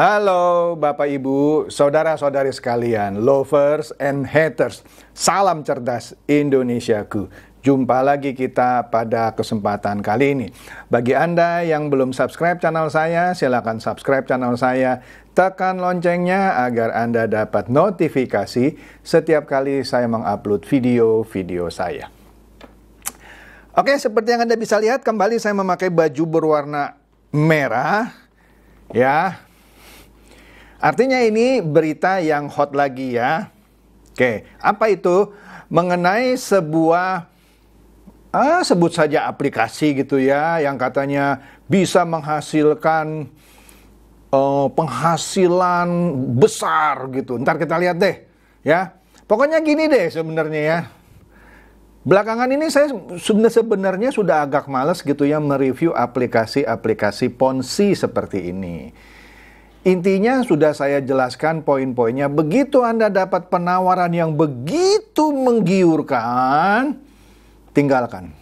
Halo Bapak Ibu, saudara-saudari sekalian, lovers and haters. Salam cerdas Indonesiaku. Jumpa lagi kita pada kesempatan kali ini. Bagi Anda yang belum subscribe channel saya, silakan subscribe channel saya. Tekan loncengnya agar Anda dapat notifikasi setiap kali saya mengupload video-video saya. Oke, seperti yang Anda bisa lihat, kembali saya memakai baju berwarna merah. Ya, Artinya ini berita yang hot lagi ya. Oke, apa itu? Mengenai sebuah ah, sebut saja aplikasi gitu ya yang katanya bisa menghasilkan uh, penghasilan besar gitu. Ntar kita lihat deh ya. Pokoknya gini deh sebenarnya ya. Belakangan ini saya sebenarnya sudah agak males gitu ya mereview aplikasi-aplikasi ponzi seperti ini. Intinya sudah saya jelaskan poin-poinnya. Begitu Anda dapat penawaran yang begitu menggiurkan, tinggalkan.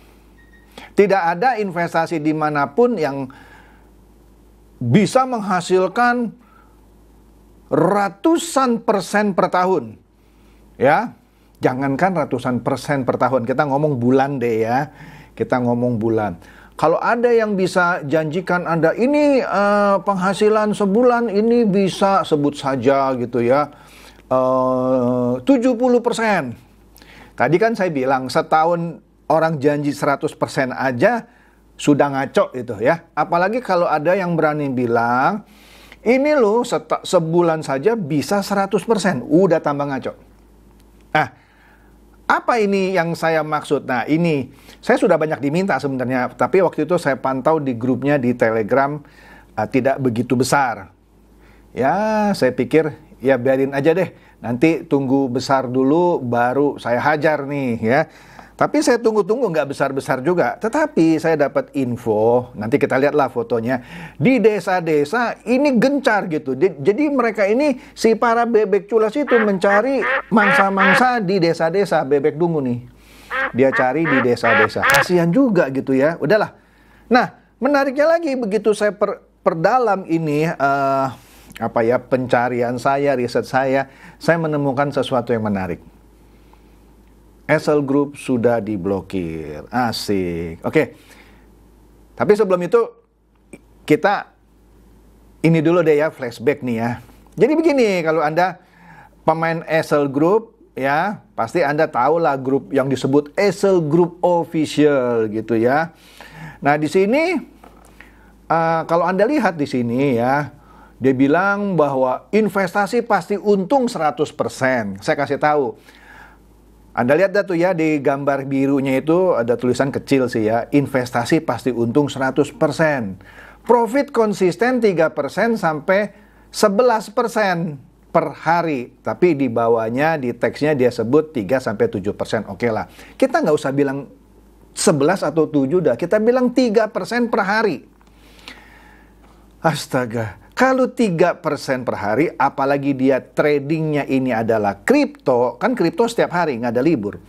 Tidak ada investasi dimanapun yang bisa menghasilkan ratusan persen per tahun. Ya, jangankan ratusan persen per tahun, kita ngomong bulan deh ya. Kita ngomong bulan. Kalau ada yang bisa janjikan Anda ini uh, penghasilan sebulan ini bisa sebut saja gitu ya. Eh, uh, 70%. Tadi kan saya bilang setahun orang janji 100% aja sudah ngaco itu ya. Apalagi kalau ada yang berani bilang ini loh sebulan saja bisa 100%. Udah tambah ngaco. Nah, apa ini yang saya maksud? Nah, ini saya sudah banyak diminta sebenarnya, tapi waktu itu saya pantau di grupnya di Telegram uh, tidak begitu besar. Ya, saya pikir ya biarin aja deh. Nanti tunggu besar dulu baru saya hajar nih ya. Tapi saya tunggu-tunggu nggak besar-besar juga. Tetapi saya dapat info, nanti kita lihatlah fotonya. Di desa-desa ini gencar gitu. Jadi mereka ini, si para bebek culas itu mencari mangsa-mangsa di desa-desa bebek dungu nih. Dia cari di desa-desa. Kasihan juga gitu ya. Udahlah. Nah, menariknya lagi begitu saya per, perdalam ini... Uh, apa ya pencarian saya, riset saya, saya menemukan sesuatu yang menarik. SL Group sudah diblokir. Asik. Oke. Tapi sebelum itu kita ini dulu deh ya flashback nih ya. Jadi begini, kalau Anda pemain SL Group ya, pasti Anda tahu lah grup yang disebut SL Group Official gitu ya. Nah, di sini uh, kalau Anda lihat di sini ya, dia bilang bahwa investasi pasti untung 100%. Saya kasih tahu, anda lihat dah tuh ya di gambar birunya itu ada tulisan kecil sih ya, investasi pasti untung 100%. Profit konsisten 3% sampai 11% per hari. Tapi di bawahnya di teksnya dia sebut 3 sampai 7%. Oke okay lah. Kita nggak usah bilang 11 atau 7 dah, kita bilang 3% per hari. Astaga, kalau tiga persen per hari, apalagi dia tradingnya ini adalah kripto, kan kripto setiap hari, nggak ada libur.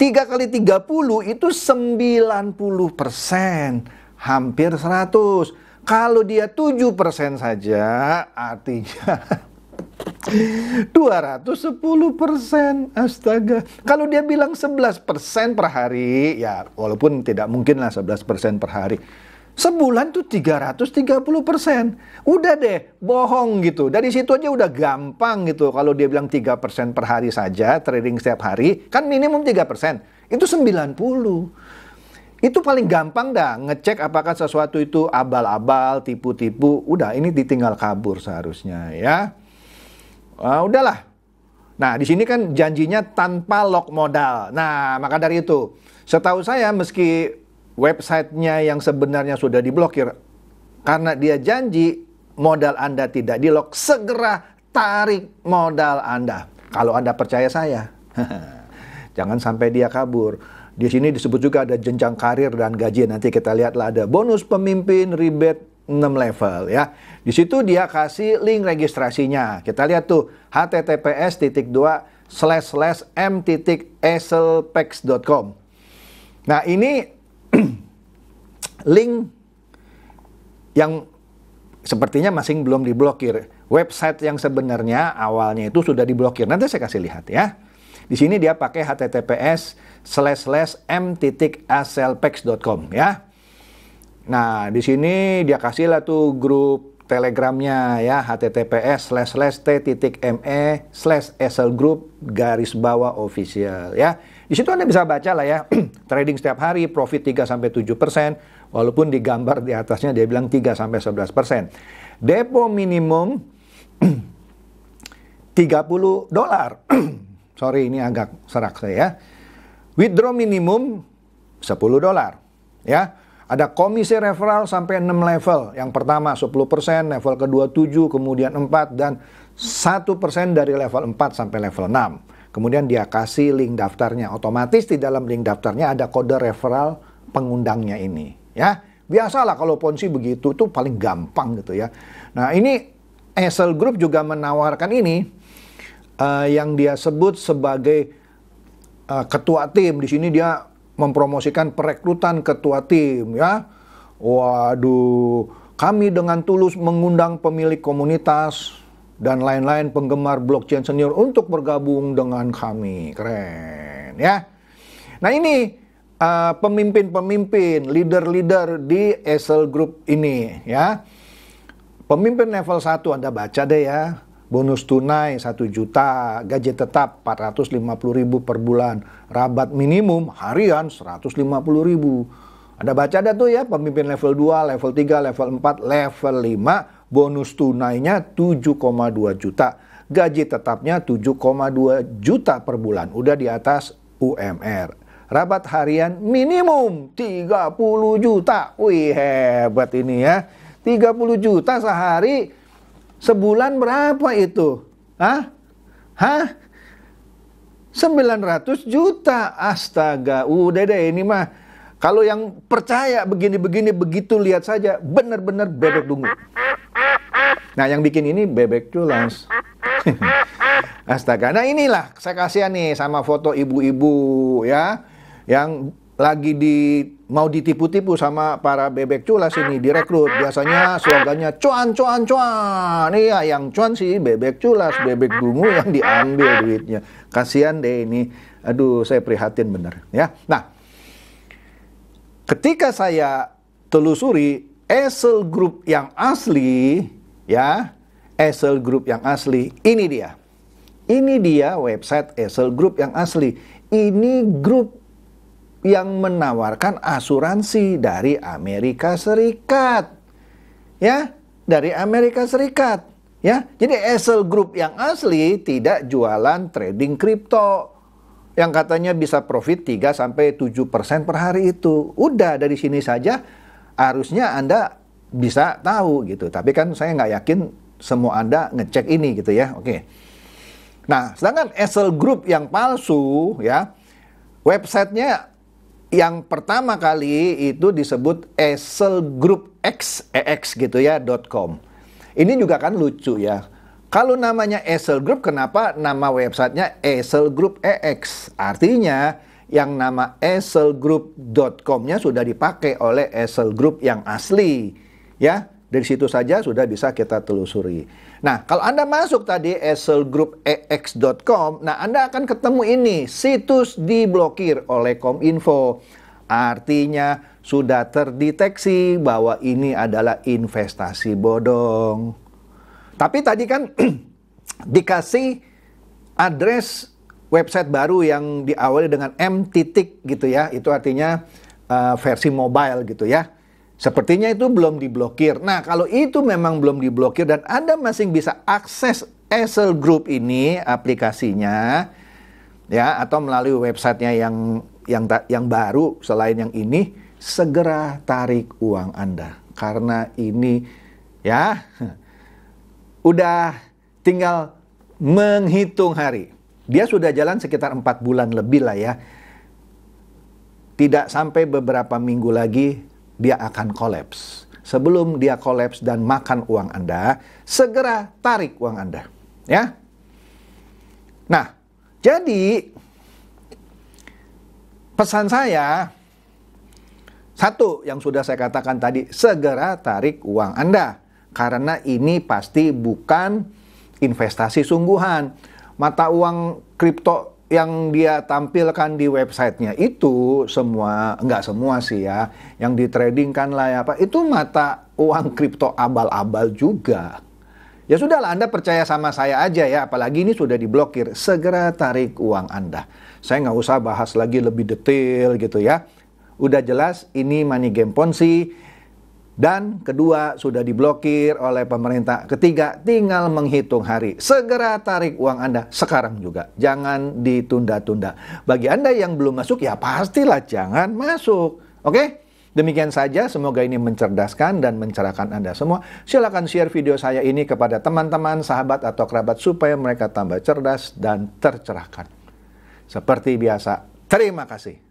Tiga kali tiga puluh itu sembilan puluh persen, hampir seratus. Kalau dia tujuh persen saja, artinya dua ratus sepuluh persen, astaga. Kalau dia bilang sebelas persen per hari, ya walaupun tidak mungkin lah sebelas persen per hari Sebulan tuh 330 persen. Udah deh, bohong gitu. Dari situ aja udah gampang gitu. Kalau dia bilang 3 persen per hari saja, trading setiap hari, kan minimum 3 persen. Itu 90. Itu paling gampang dah, ngecek apakah sesuatu itu abal-abal, tipu-tipu. Udah, ini ditinggal kabur seharusnya ya. Nah, udahlah. Nah, di sini kan janjinya tanpa lock modal. Nah, maka dari itu, setahu saya meski websitenya yang sebenarnya sudah diblokir, karena dia janji modal Anda tidak di lock segera tarik modal Anda. Kalau Anda percaya saya, jangan sampai dia kabur. Di sini disebut juga ada jenjang karir dan gaji. Nanti kita lihatlah ada bonus pemimpin, ribet 6 level ya. Di situ dia kasih link registrasinya. Kita lihat tuh https titik dua slash slash m titik Nah ini link yang sepertinya masing belum diblokir. Website yang sebenarnya awalnya itu sudah diblokir. Nanti saya kasih lihat ya. Di sini dia pakai https slash slash e ya. Nah, di sini dia kasih lah tuh grup telegramnya ya https slash slash t.me slash group garis bawah official ya. Di situ Anda bisa baca lah ya, trading setiap hari profit 3 sampai 7 walaupun di gambar di atasnya dia bilang 3 sampai 11 Depo minimum 30 dolar. Sorry ini agak serak saya ya. Withdraw minimum 10 dolar. Ya, ada komisi referral sampai 6 level. Yang pertama 10%, level kedua 7, kemudian 4 dan 1% dari level 4 sampai level 6. Kemudian dia kasih link daftarnya. Otomatis di dalam link daftarnya ada kode referral pengundangnya ini, ya. Biasalah kalau ponzi begitu tuh paling gampang gitu ya. Nah, ini Esel Group juga menawarkan ini uh, yang dia sebut sebagai uh, ketua tim. Di sini dia mempromosikan perekrutan ketua tim ya. Waduh, kami dengan tulus mengundang pemilik komunitas dan lain-lain penggemar blockchain senior untuk bergabung dengan kami. Keren ya. Nah ini uh, pemimpin-pemimpin, leader-leader di Esel Group ini ya. Pemimpin level 1 Anda baca deh ya. Bonus tunai 1 juta, gaji tetap 450 ribu per bulan, rabat minimum harian 150 ribu. Anda baca ada tuh ya, pemimpin level 2, level 3, level 4, level 5, bonus tunainya 7,2 juta, gaji tetapnya 7,2 juta per bulan, udah di atas UMR. Rabat harian minimum 30 juta. Wih, hebat ini ya. 30 juta sehari sebulan berapa itu? Hah? Hah? 900 juta. Astaga, udah deh ini mah kalau yang percaya begini-begini begitu lihat saja benar-benar bebek dungu. Nah, yang bikin ini bebek culas. Astaga. Nah, inilah saya kasihan nih sama foto ibu-ibu ya yang lagi di mau ditipu-tipu sama para bebek culas ini direkrut. Biasanya slogannya cuan cuan cuan. ya yang cuan sih bebek culas, bebek dungu yang diambil duitnya. Kasihan deh ini. Aduh, saya prihatin bener ya. Nah, ketika saya telusuri Esel Group yang asli, ya, Esel Group yang asli, ini dia. Ini dia website Esel Group yang asli. Ini grup yang menawarkan asuransi dari Amerika Serikat. Ya, dari Amerika Serikat. Ya, jadi Esel Group yang asli tidak jualan trading kripto yang katanya bisa profit 3 sampai 7% per hari itu. Udah dari sini saja harusnya Anda bisa tahu gitu. Tapi kan saya nggak yakin semua Anda ngecek ini gitu ya. Oke. Nah, sedangkan Excel Group yang palsu ya, websitenya yang pertama kali itu disebut Excel Group X, e X gitu ya, .com. Ini juga kan lucu ya. Kalau namanya Esel Group, kenapa nama websitenya Esel Group EX? Artinya, yang nama eselgroup.com-nya sudah dipakai oleh Esel Group yang asli. Ya, dari situ saja sudah bisa kita telusuri. Nah, kalau Anda masuk tadi eselgroupex.com, nah Anda akan ketemu ini, situs diblokir oleh Kominfo. Artinya sudah terdeteksi bahwa ini adalah investasi bodong. Tapi tadi kan dikasih address website baru yang diawali dengan M titik gitu ya. Itu artinya uh, versi mobile gitu ya. Sepertinya itu belum diblokir. Nah, kalau itu memang belum diblokir dan Anda masih bisa akses Excel Group ini aplikasinya ya atau melalui websitenya yang yang yang baru selain yang ini segera tarik uang Anda karena ini ya udah tinggal menghitung hari. Dia sudah jalan sekitar empat bulan lebih lah ya. Tidak sampai beberapa minggu lagi dia akan kolaps. Sebelum dia kolaps dan makan uang Anda, segera tarik uang Anda. Ya. Nah, jadi pesan saya satu yang sudah saya katakan tadi, segera tarik uang Anda. Karena ini pasti bukan investasi sungguhan. Mata uang kripto yang dia tampilkan di websitenya itu semua nggak semua sih ya yang ditradingkan lah ya apa itu mata uang kripto abal-abal juga ya sudahlah anda percaya sama saya aja ya apalagi ini sudah diblokir segera tarik uang anda saya nggak usah bahas lagi lebih detail gitu ya udah jelas ini money game ponzi dan kedua, sudah diblokir oleh pemerintah. Ketiga, tinggal menghitung hari. Segera tarik uang Anda sekarang juga. Jangan ditunda-tunda. Bagi Anda yang belum masuk, ya pastilah jangan masuk. Oke? Demikian saja, semoga ini mencerdaskan dan mencerahkan Anda semua. Silakan share video saya ini kepada teman-teman, sahabat, atau kerabat supaya mereka tambah cerdas dan tercerahkan. Seperti biasa, terima kasih.